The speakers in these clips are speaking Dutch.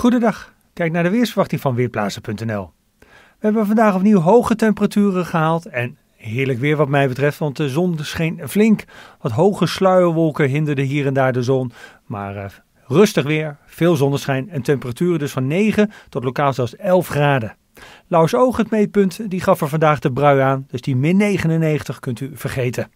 Goedendag, kijk naar de weersverwachting van Weerplaatsen.nl. We hebben vandaag opnieuw hoge temperaturen gehaald en heerlijk weer wat mij betreft, want de zon scheen flink. Wat hoge sluierwolken hinderden hier en daar de zon, maar eh, rustig weer, veel zonneschijn en temperaturen dus van 9 tot lokaal zelfs 11 graden. Laus Oog, het meetpunt, die gaf er vandaag de brui aan, dus die min 99 kunt u vergeten.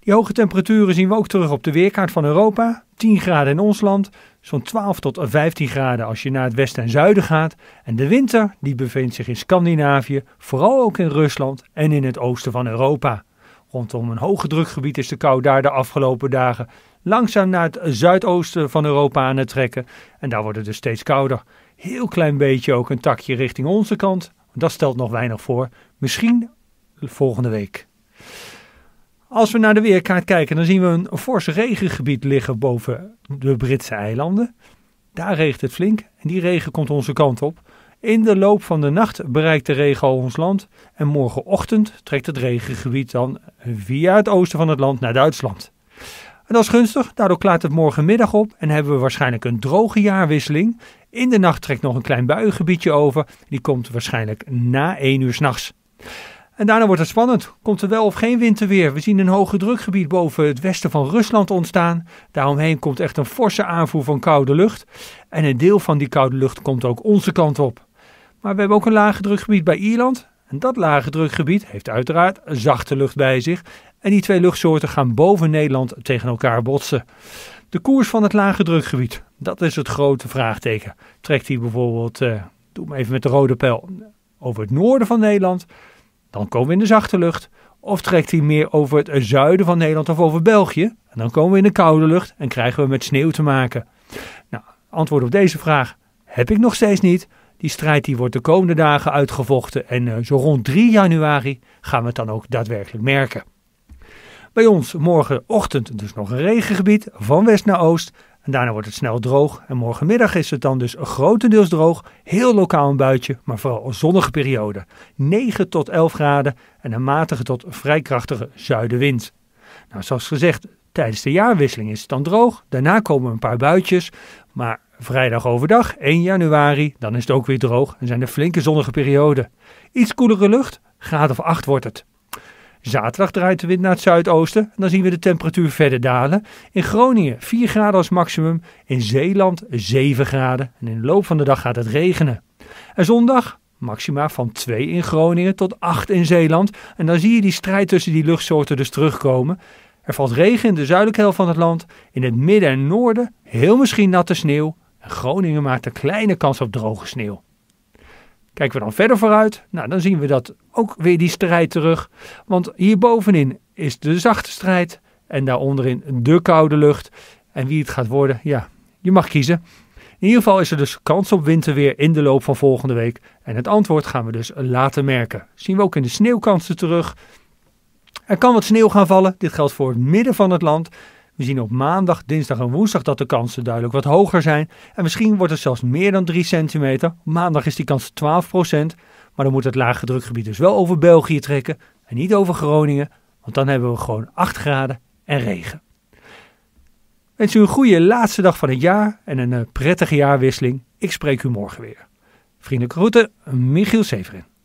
Die hoge temperaturen zien we ook terug op de weerkaart van Europa. 10 graden in ons land, zo'n 12 tot 15 graden als je naar het westen en zuiden gaat. En de winter die bevindt zich in Scandinavië, vooral ook in Rusland en in het oosten van Europa. Rondom een hoge drukgebied is de kou daar de afgelopen dagen langzaam naar het zuidoosten van Europa aan het trekken. En daar wordt het dus steeds kouder. Heel klein beetje ook een takje richting onze kant. Dat stelt nog weinig voor. Misschien volgende week. Als we naar de weerkaart kijken, dan zien we een fors regengebied liggen boven de Britse eilanden. Daar regent het flink en die regen komt onze kant op. In de loop van de nacht bereikt de regen al ons land en morgenochtend trekt het regengebied dan via het oosten van het land naar Duitsland. En dat is gunstig, daardoor klaart het morgenmiddag op en hebben we waarschijnlijk een droge jaarwisseling. In de nacht trekt nog een klein buiengebiedje over, die komt waarschijnlijk na 1 uur s'nachts. En daarna wordt het spannend. Komt er wel of geen winterweer? We zien een hoge drukgebied boven het westen van Rusland ontstaan. Daaromheen komt echt een forse aanvoer van koude lucht. En een deel van die koude lucht komt ook onze kant op. Maar we hebben ook een lage drukgebied bij Ierland. En dat lage drukgebied heeft uiteraard zachte lucht bij zich. En die twee luchtsoorten gaan boven Nederland tegen elkaar botsen. De koers van het lage drukgebied, dat is het grote vraagteken. Trekt hij bijvoorbeeld, eh, doe hem even met de rode pijl, over het noorden van Nederland dan komen we in de zachte lucht. Of trekt hij meer over het zuiden van Nederland of over België? En dan komen we in de koude lucht en krijgen we met sneeuw te maken. Nou, antwoord op deze vraag heb ik nog steeds niet. Die strijd die wordt de komende dagen uitgevochten en eh, zo rond 3 januari gaan we het dan ook daadwerkelijk merken. Bij ons morgenochtend dus nog een regengebied van west naar oost en daarna wordt het snel droog. En morgenmiddag is het dan dus grotendeels droog. Heel lokaal een buitje, maar vooral een zonnige periode. 9 tot 11 graden en een matige tot vrij krachtige zuidenwind. Nou, zoals gezegd, tijdens de jaarwisseling is het dan droog. Daarna komen een paar buitjes. Maar vrijdag overdag, 1 januari, dan is het ook weer droog en zijn er flinke zonnige perioden. Iets koelere lucht, graden of 8 wordt het. Zaterdag draait de wind naar het zuidoosten en dan zien we de temperatuur verder dalen. In Groningen 4 graden als maximum, in Zeeland 7 graden en in de loop van de dag gaat het regenen. En zondag maxima van 2 in Groningen tot 8 in Zeeland en dan zie je die strijd tussen die luchtsoorten dus terugkomen. Er valt regen in de zuidelijke helft van het land, in het midden en noorden heel misschien natte sneeuw en Groningen maakt een kleine kans op droge sneeuw. Kijken we dan verder vooruit, nou, dan zien we dat ook weer die strijd terug. Want hierbovenin is de zachte strijd en daaronderin de koude lucht. En wie het gaat worden, ja, je mag kiezen. In ieder geval is er dus kans op winterweer in de loop van volgende week. En het antwoord gaan we dus laten merken. Zien we ook in de sneeuwkansen terug. Er kan wat sneeuw gaan vallen. Dit geldt voor het midden van het land. We zien op maandag, dinsdag en woensdag dat de kansen duidelijk wat hoger zijn. En misschien wordt het zelfs meer dan 3 centimeter. Op maandag is die kans 12 Maar dan moet het lage drukgebied dus wel over België trekken en niet over Groningen. Want dan hebben we gewoon 8 graden en regen. Wens u een goede laatste dag van het jaar en een eh, prettige jaarwisseling. Ik spreek u morgen weer. Vriendelijke groeten, Michiel Severin.